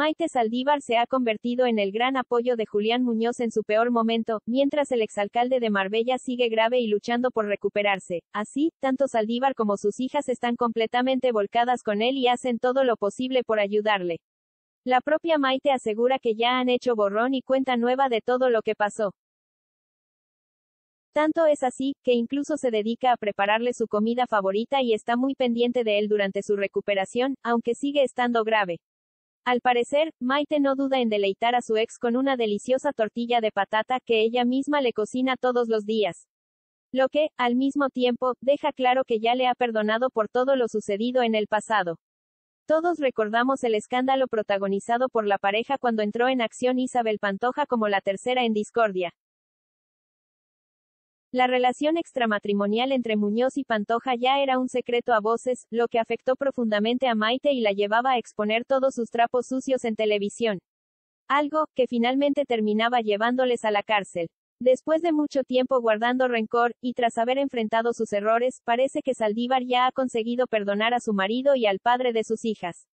Maite Saldívar se ha convertido en el gran apoyo de Julián Muñoz en su peor momento, mientras el exalcalde de Marbella sigue grave y luchando por recuperarse. Así, tanto Saldívar como sus hijas están completamente volcadas con él y hacen todo lo posible por ayudarle. La propia Maite asegura que ya han hecho borrón y cuenta nueva de todo lo que pasó. Tanto es así, que incluso se dedica a prepararle su comida favorita y está muy pendiente de él durante su recuperación, aunque sigue estando grave. Al parecer, Maite no duda en deleitar a su ex con una deliciosa tortilla de patata que ella misma le cocina todos los días. Lo que, al mismo tiempo, deja claro que ya le ha perdonado por todo lo sucedido en el pasado. Todos recordamos el escándalo protagonizado por la pareja cuando entró en acción Isabel Pantoja como la tercera en discordia. La relación extramatrimonial entre Muñoz y Pantoja ya era un secreto a voces, lo que afectó profundamente a Maite y la llevaba a exponer todos sus trapos sucios en televisión. Algo, que finalmente terminaba llevándoles a la cárcel. Después de mucho tiempo guardando rencor, y tras haber enfrentado sus errores, parece que Saldívar ya ha conseguido perdonar a su marido y al padre de sus hijas.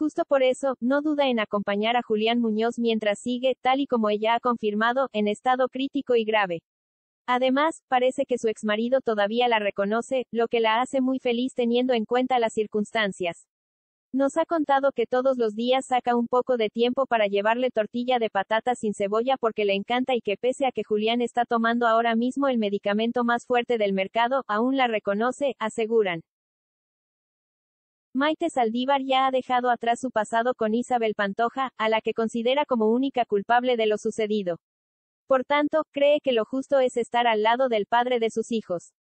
Justo por eso, no duda en acompañar a Julián Muñoz mientras sigue, tal y como ella ha confirmado, en estado crítico y grave. Además, parece que su exmarido todavía la reconoce, lo que la hace muy feliz teniendo en cuenta las circunstancias. Nos ha contado que todos los días saca un poco de tiempo para llevarle tortilla de patata sin cebolla porque le encanta y que pese a que Julián está tomando ahora mismo el medicamento más fuerte del mercado, aún la reconoce, aseguran. Maite Saldívar ya ha dejado atrás su pasado con Isabel Pantoja, a la que considera como única culpable de lo sucedido. Por tanto, cree que lo justo es estar al lado del padre de sus hijos.